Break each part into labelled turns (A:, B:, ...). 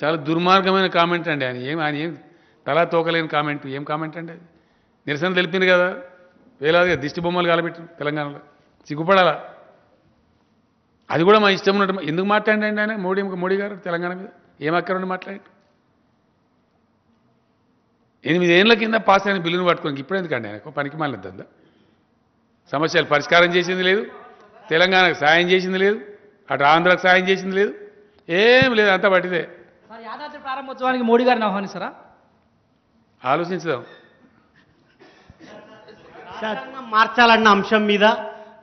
A: చాలా దుర్మార్గమైన కామెంట్ అండి ఆయన ఏం ఆయన ఏం తలా తోకలేని కామెంట్ ఏం కామెంట్ అండి నిరసన తెలిపింది కదా వేలాదిగా దిష్టి బొమ్మలు కాలబెట్టారు తెలంగాణలో సిగ్గుపడాలా అది కూడా మా ఇష్టం ఉన్నట్టు ఎందుకు మాట్లాడండి ఆయన మోడీ మోడీ గారు తెలంగాణ మీద ఏం అక్కరుండి మాట్లాడండి ఎనిమిది ఏళ్ళ కింద పాస్ అయిన బిల్లును పట్టుకోండి ఇప్పుడు ఎందుకండి ఆయనకు పనికి మాలిద్దా సమస్యలు పరిష్కారం చేసింది లేదు తెలంగాణకు సాయం చేసింది లేదు అటు ఆంధ్రకు సాయం చేసింది లేదు ఏం లేదు అంతా పట్టిదే ప్రారంభోత్సవానికి మోడీ గారిని ఆహ్వానిస్తారా ఆలోచించదాం మార్చాలన్న అంశం మీద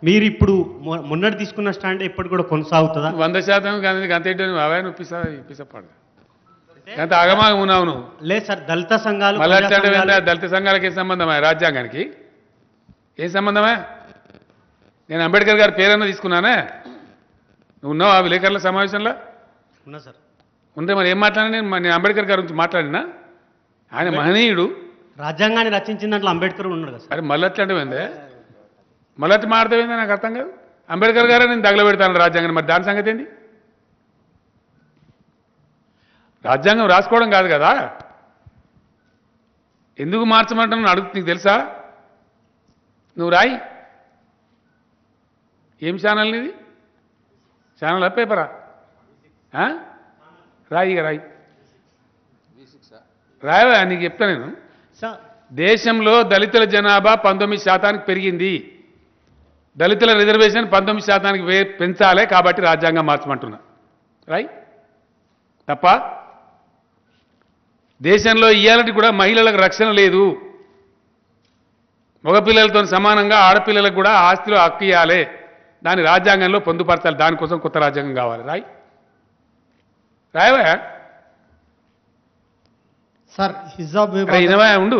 A: మీరు ఇప్పుడు మొన్నటి తీసుకున్న స్టాండ్ ఎప్పుడు కూడా కొనసాగుతుందా వంద శాతం కానీ అవే నువ్వు పిసపడ అంత ఆగమాగం ఉన్నావు నువ్వు లేదు సార్ దళిత సంఘాలు దళిత సంఘాలకి ఏం సంబంధమా రాజ్యాంగానికి ఏం సంబంధమా నేను అంబేద్కర్ గారి పేరన్నా తీసుకున్నానే నువ్వు ఉన్నావు ఆ విలేకరుల సమావేశంలో ఉన్నా సార్ ఉందే మరి ఏం మాట్లాడినా నేను నేను అంబేద్కర్ గారి గురించి మాట్లాడినా ఆయన మహనీయుడు రాజ్యాంగాన్ని రచించిన దాంట్లో అంబేద్కర్ ఉన్నాడు కదా అరే మళ్ళీ అట్లా అంటే మళ్ళీ మాట్లాడతామేందా నాకు అర్థం కాదు అంబేద్కర్ గారే నేను తగలబెడతాను రాజ్యాంగాన్ని మరి దాని సంగతి ఏంటి రాజ్యాంగం రాసుకోవడం కాదు కదా ఎందుకు మార్చమంటాను అడుగు నీకు తెలుసా నువ్వు రాయి ఏం ఛానల్ ఇది ఛానల్ పేపరా రాయి రాయి రాయరా నీకు చెప్తా నేను దేశంలో దళితుల జనాభా పంతొమ్మిది శాతానికి పెరిగింది దళితుల రిజర్వేషన్ పంతొమ్మిది శాతానికి పెంచాలి కాబట్టి రాజ్యాంగం మార్చమంటున్నా రాయ్ తప్ప దేశంలో ఇయ్యాలంటే కూడా మహిళలకు రక్షణ లేదు మగపిల్లలతో సమానంగా ఆడపిల్లలకు కూడా ఆస్తిలో హక్కు ఇవ్వాలి దాని రాజ్యాంగంలో పొందుపరచాలి దానికోసం కొత్త రాజ్యాంగం కావాలి రాయ్ రాయవా సార్ హిజాబ్ ఇనవా ఉండు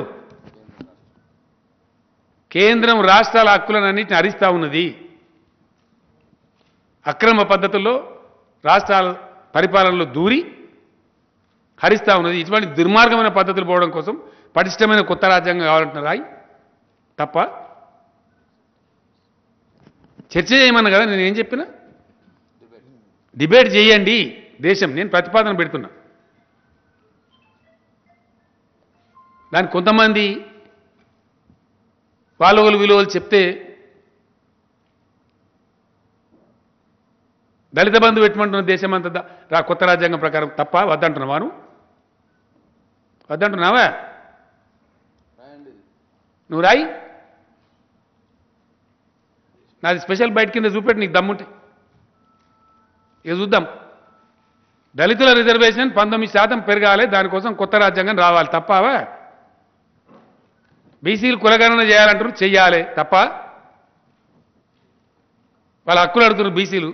A: కేంద్రం రాష్ట్రాల హక్కులనన్నింటిని హరిస్తా ఉన్నది అక్రమ పద్ధతుల్లో రాష్ట్రాల పరిపాలనలో దూరి హరిస్తా ఉన్నది ఇటువంటి దుర్మార్గమైన పద్ధతులు పోవడం కోసం పటిష్టమైన కొత్త రాజ్యాంగం కావాలంటున్నారు రాయి తప్ప చర్చ చేయమన్నా కదా నేను ఏం చెప్పిన డిబేట్ చేయండి దేశం నేను ప్రతిపాదన పెడుతున్నా దాని కొంతమంది పాలువలు విలువలు చెప్తే దళిత బంధు పెట్టుకుంటున్న దేశం అంత రా కొత్త రాజ్యాంగం ప్రకారం తప్ప వద్దంటున్నావాను వద్దంటున్నావా నువ్వు రాయి నాది స్పెషల్ బయట కింద చూపెట్టి నీకు దమ్ముంటే ఇక చూద్దాం దళితుల రిజర్వేషన్ పంతొమ్మిది శాతం పెరగాలి దానికోసం కొత్త రాజ్యాంగం రావాలి తప్పవా బీసీలు కులగణన చేయాలంటారు చెయ్యాలి తప్ప వాళ్ళ హక్కులు అడుగుతున్నారు బీసీలు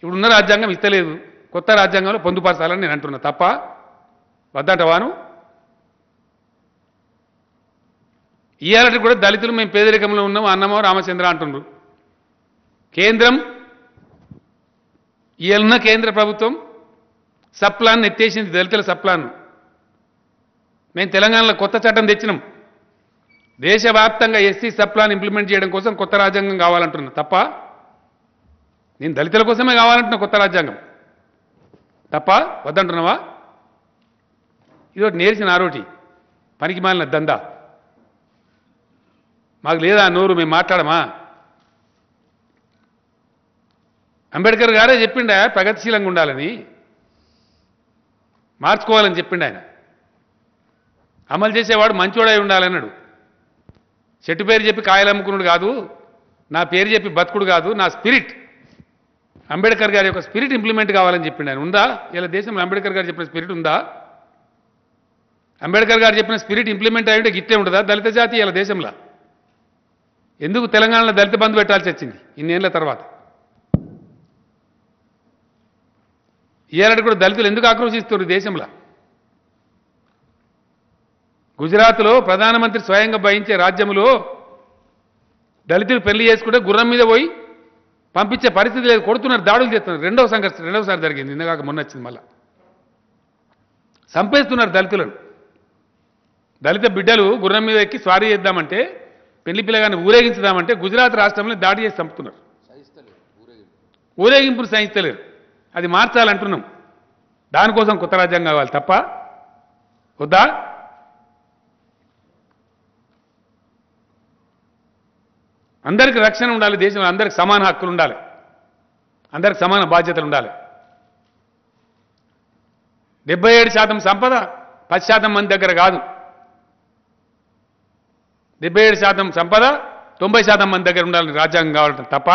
A: ఇప్పుడున్న రాజ్యాంగం ఇస్తలేదు కొత్త రాజ్యాంగంలో పొందుపరచాలని నేను అంటున్నా తప్ప వద్దంటవాను ఇవాళ కూడా దళితులు మేము పేదరికంలో ఉన్నాం అన్నమో రామచంద్ర అంటున్నారు కేంద్రం ఇవాళ కేంద్ర ప్రభుత్వం ప్లాన్ ఎత్తేసింది దళితుల సప్లాన్ మేము తెలంగాణలో కొత్త చట్టం తెచ్చినాం దేశవ్యాప్తంగా ఎస్సీ ప్లాన్ ఇంప్లిమెంట్ చేయడం కోసం కొత్త రాజ్యాంగం కావాలంటున్నా తప్ప నేను దళితుల కోసమే కావాలంటున్నా కొత్త రాజ్యాంగం తప్ప వద్దంటున్నావా ఇదొకటి నేర్చిన ఆరోటి పనికి మాలిన దందా మాకు లేదా నోరు మేము మాట్లాడమా అంబేద్కర్ గారే చెప్పిండ ప్రగతిశీలంగా ఉండాలని మార్చుకోవాలని చెప్పిండు ఆయన అమలు చేసేవాడు మంచోడై ఉండాలన్నాడు చెట్టు పేరు చెప్పి కాయలు అమ్ముకున్నాడు కాదు నా పేరు చెప్పి బతుకుడు కాదు నా స్పిరిట్ అంబేద్కర్ గారి యొక్క స్పిరిట్ ఇంప్లిమెంట్ కావాలని చెప్పిండు ఆయన ఉందా ఇలా దేశంలో అంబేద్కర్ గారు చెప్పిన స్పిరిట్ ఉందా అంబేద్కర్ గారు చెప్పిన స్పిరిట్ ఇంప్లిమెంట్ ఉంటే గిట్టే ఉండదా దళిత జాతి ఇలా దేశంలో ఎందుకు తెలంగాణలో దళిత బంధు పెట్టాల్సి వచ్చింది ఇన్నేళ్ళ తర్వాత ఈనాడు కూడా దళితులు ఎందుకు ఆక్రోశిస్తున్నారు దేశంలో గుజరాత్లో ప్రధానమంత్రి స్వయంగా భయించే రాజ్యంలో దళితులు పెళ్లి చేసుకుంటే గుర్రం మీద పోయి పంపించే పరిస్థితి లేదు కొడుతున్నారు దాడులు చేస్తున్నారు రెండవ సంఘర్షణ రెండవసారి జరిగింది ఇందాక మొన్న వచ్చింది మళ్ళా సంపేస్తున్నారు దళితులను దళిత బిడ్డలు గుర్రం మీద ఎక్కి స్వారీ చేద్దామంటే పెళ్లి పిల్లగాన్ని ఊరేగించుదామంటే గుజరాత్ రాష్ట్రంలో దాడి చేసి చంపుతున్నారు ఊరేగింపును సహిస్తలేరు అది మార్చాలంటున్నాం దానికోసం కొత్త రాజ్యాంగం కావాలి తప్ప వద్దా అందరికి రక్షణ ఉండాలి దేశంలో అందరికి సమాన హక్కులు ఉండాలి అందరికి సమాన బాధ్యతలు ఉండాలి డెబ్బై ఏడు శాతం సంపద పది శాతం మంది దగ్గర కాదు డెబ్బై ఏడు శాతం సంపద తొంభై శాతం మంది దగ్గర ఉండాలని రాజ్యాంగం కావాలంటే తప్ప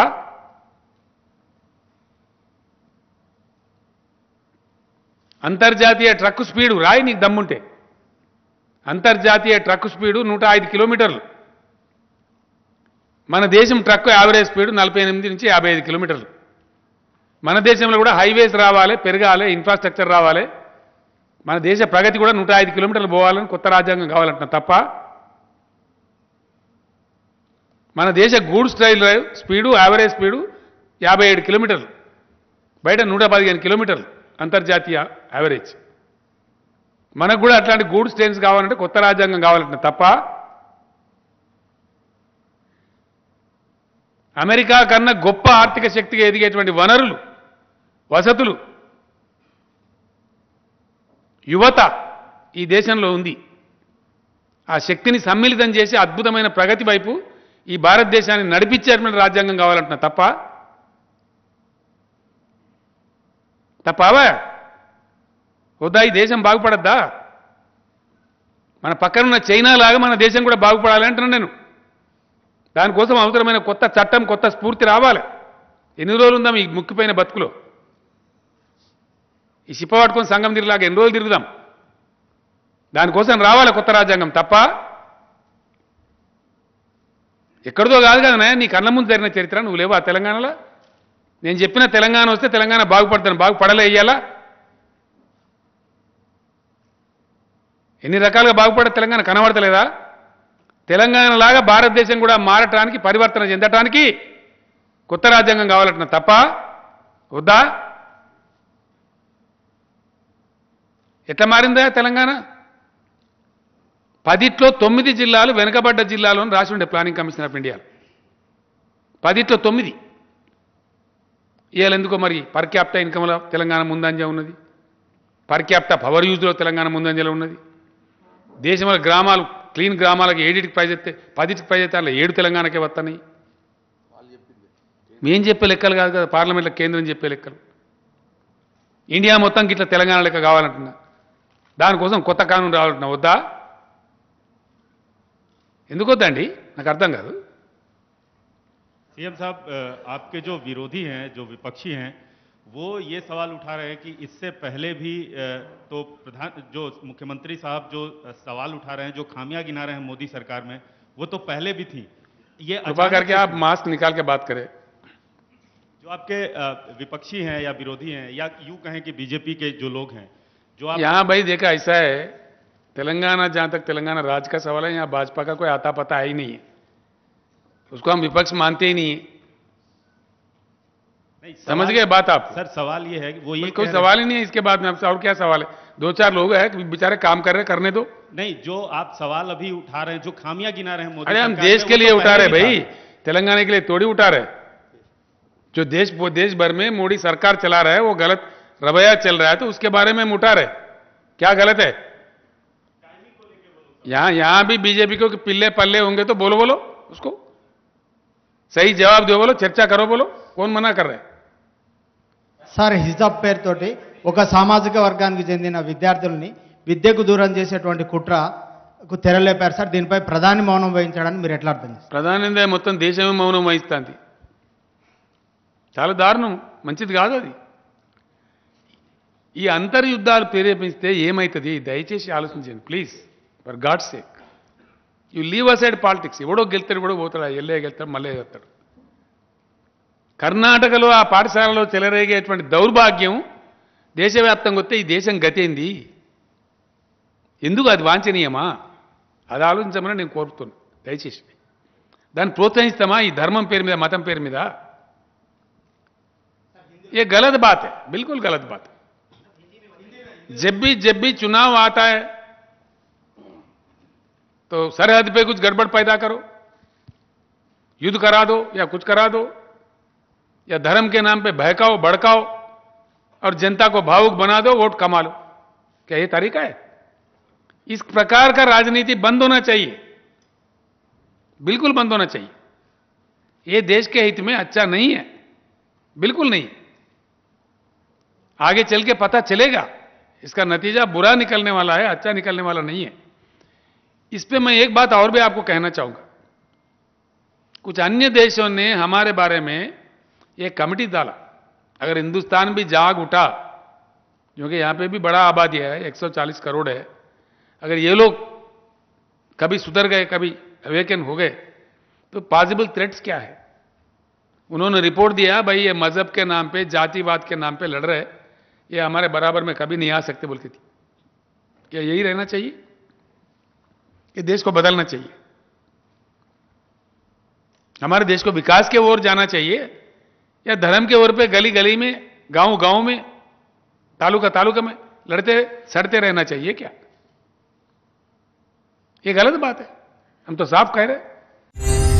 A: అంతర్జాతీయ ట్రక్ స్పీడు రాయి నీకు దమ్ముంటే అంతర్జాతీయ ట్రక్ స్పీడు నూట ఐదు కిలోమీటర్లు మన దేశం ట్రక్ యావరేజ్ స్పీడ్ నలభై ఎనిమిది నుంచి యాభై ఐదు కిలోమీటర్లు మన దేశంలో కూడా హైవేస్ రావాలి పెరగాలి ఇన్ఫ్రాస్ట్రక్చర్ రావాలి మన దేశ ప్రగతి కూడా నూట ఐదు కిలోమీటర్లు పోవాలని కొత్త రాజ్యాంగం కావాలంటున్నా తప్ప మన దేశ goods drive speed average speed యాభై ఏడు కిలోమీటర్లు బయట నూట పదిహేను కిలోమీటర్లు అంతర్జాతీయ యావరేజ్ మనకు కూడా అట్లాంటి గూడ్ స్టేన్స్ కావాలంటే కొత్త రాజ్యాంగం కావాలంటే తప్ప అమెరికా కన్నా గొప్ప ఆర్థిక శక్తిగా ఎదిగేటువంటి వనరులు వసతులు యువత ఈ దేశంలో ఉంది ఆ శక్తిని సమ్మిళితం చేసి అద్భుతమైన ప్రగతి వైపు ఈ భారతదేశాన్ని నడిపించేటువంటి రాజ్యాంగం కావాలంటున్నా తప్ప తప్పావా వద్దా ఈ దేశం బాగుపడద్దా మన పక్కనున్న చైనా లాగా మన దేశం కూడా బాగుపడాలి అంటున్నాను నేను దానికోసం అవసరమైన కొత్త చట్టం కొత్త స్ఫూర్తి రావాలి ఎన్ని రోజులు ఉందాం ఈ ముక్కిపోయిన బతుకులో ఈ సిప్పవాడుకొని సంఘం తిరిగిలాగా ఎన్ని రోజులు తిరుగుదాం దానికోసం రావాలి కొత్త రాజ్యాంగం తప్ప ఎక్కడిదో కాదు కదా నీ కన్న ముందు జరిగిన చరిత్ర నువ్వు లేవు ఆ తెలంగాణలో నేను చెప్పిన తెలంగాణ వస్తే తెలంగాణ బాగుపడతాను బాగుపడలేయాలా ఎన్ని రకాలుగా బాగుపడే తెలంగాణ కనబడతలేదా తెలంగాణలాగా భారతదేశం కూడా మారటానికి పరివర్తన చెందటానికి కొత్త రాజ్యాంగం కావాలంటున్న తప్ప వద్దా ఎట్లా మారిందా తెలంగాణ పదిట్లో తొమ్మిది జిల్లాలు వెనుకబడ్డ అని రాసి ఉండే ప్లానింగ్ కమిషన్ ఆఫ్ ఇండియా పదిట్లో తొమ్మిది ఇవాళ ఎందుకో మరి పర్ క్యాప్టా ఇన్కమ్లో తెలంగాణ ముందంజా ఉన్నది పర్ క్యాప్టా పవర్ యూజ్లో తెలంగాణ ముందంజలో ఉన్నది దేశంలో గ్రామాలు క్లీన్ గ్రామాలకు ఏడిటికి ప్రైజ్ అయితే పదిటికి ప్రైజ్ అయితే అలా ఏడు తెలంగాణకే వస్తాయి మేం చెప్పే లెక్కలు కాదు కదా పార్లమెంట్లో కేంద్రం చెప్పే లెక్కలు ఇండియా మొత్తం గిట్ల తెలంగాణ లెక్క కావాలంటున్నా దానికోసం కొత్త కానూన్ రావాలంటున్నా వద్దా ఎందుకు వద్దండి నాకు అర్థం కాదు सीएम साहब आपके जो विरोधी हैं जो विपक्षी हैं वो ये सवाल उठा रहे हैं कि इससे पहले भी तो प्रधान जो मुख्यमंत्री साहब जो सवाल उठा रहे हैं जो खामियां गिना रहे हैं मोदी सरकार में वो तो पहले भी थी ये कृपा करके आप मास्क निकाल के बात करें जो आपके विपक्षी हैं या विरोधी हैं या यूं कहें कि बीजेपी के जो लोग हैं जो आप यहाँ भाई देखा ऐसा है तेलंगाना जहाँ तक तेलंगाना राज का सवाल है यहाँ भाजपा का कोई आता पता है ही नहीं है उसको हम विपक्ष मानते ही नहीं है नहीं, समझ गए बात आप सर सवाल ये है कि वो ये कोई सवाल ही नहीं है इसके बाद में आपसे और क्या सवाल है दो चार लोग हैं बेचारे काम कर रहे करने दो नहीं जो आप सवाल अभी उठा रहे हैं जो खामियां गिना रहे हैं मोदी अरे हम देश के लिए तो उठा रहे भाई तेलंगाना के लिए थोड़ी उठा रहे जो देश वो देश भर में मोदी सरकार चला रहा है वो गलत रवैया चल रहा है तो उसके बारे में हम उठा रहे क्या गलत है यहां यहां भी बीजेपी को पिल्ले पल्ले होंगे तो बोलो बोलो उसको సహీ జవాబు దో బోలో చర్చా కరో బోలో కోన్ మనా కర్ర సార్ హిజాబ్ పేరుతోటి ఒక సామాజిక వర్గానికి చెందిన విద్యార్థుల్ని విద్యకు దూరం చేసేటువంటి కుట్రకు తెరలేపారు సార్ దీనిపై ప్రధాని మౌనం వహించడానికి మీరు ఎట్లా అర్థం చేస్తారు ప్రధాని మొత్తం దేశమే మౌనం వహిస్తుంది చాలా దారుణం మంచిది కాదు అది ఈ అంతర్యుద్ధాలు ప్రేరేపిస్తే ఏమవుతుంది దయచేసి ఆలోచించండి please for God sake you leave aside politics ఎవడో గెలుతాడు కూడా పోతాడు ఎల్లే గెలుతాడు మళ్ళీ చేస్తాడు కర్ణాటకలో ఆ పాఠశాలలో చెలరేగేటువంటి దౌర్భాగ్యం దేశవ్యాప్తంగా వస్తే ఈ దేశం గతేంది ఎందుకు అది వాంఛనీయమా అది ఆలోచించమని నేను కోరుతున్నాను దయచేసి దాన్ని ప్రోత్సహిస్తామా ఈ ధర్మం పేరు మీద మతం పేరు మీద ఏ గలద్ बात బిల్కుల్ గలద్ गलत జబ్బి జబ్బి చునావ్ भी तो सरहद पे कुछ गड़बड़ पैदा करो युद्ध करा दो या कुछ करा दो या धर्म के नाम पे बहकाओ भड़काओ और जनता को भावुक बना दो वोट कमा लो क्या ये तरीका है इस प्रकार का राजनीति बंद होना चाहिए बिल्कुल बंद होना चाहिए ये देश के हित में अच्छा नहीं है बिल्कुल नहीं आगे चल के पता चलेगा इसका नतीजा बुरा निकलने वाला है अच्छा निकलने वाला नहीं है इस पे मैं एक बात और भी आपको कहना चाहूंगा कुछ अन्य देशों ने हमारे बारे में एक कमिटी डाला अगर हिंदुस्तान भी जाग उठा क्योंकि यहां पे भी बड़ा आबादी है 140 करोड़ है अगर ये लोग कभी सुधर गए कभी अवेकन हो गए तो पॉसिबल थ्रेट्स क्या है उन्होंने रिपोर्ट दिया भाई ये मजहब के नाम पे जातिवाद के नाम पे लड़ रहे ये हमारे बराबर में कभी नहीं आ सकते बोलती थी क्या यही रहना चाहिए कि देश को बदलना चाहिए हमारे देश को विकास के ओर जाना चाहिए या धर्म के ओर पे गली गली में गांव गांव में तालुका तालुका में लड़ते सड़ते रहना चाहिए क्या ये गलत बात है हम तो साफ कह रहे हैं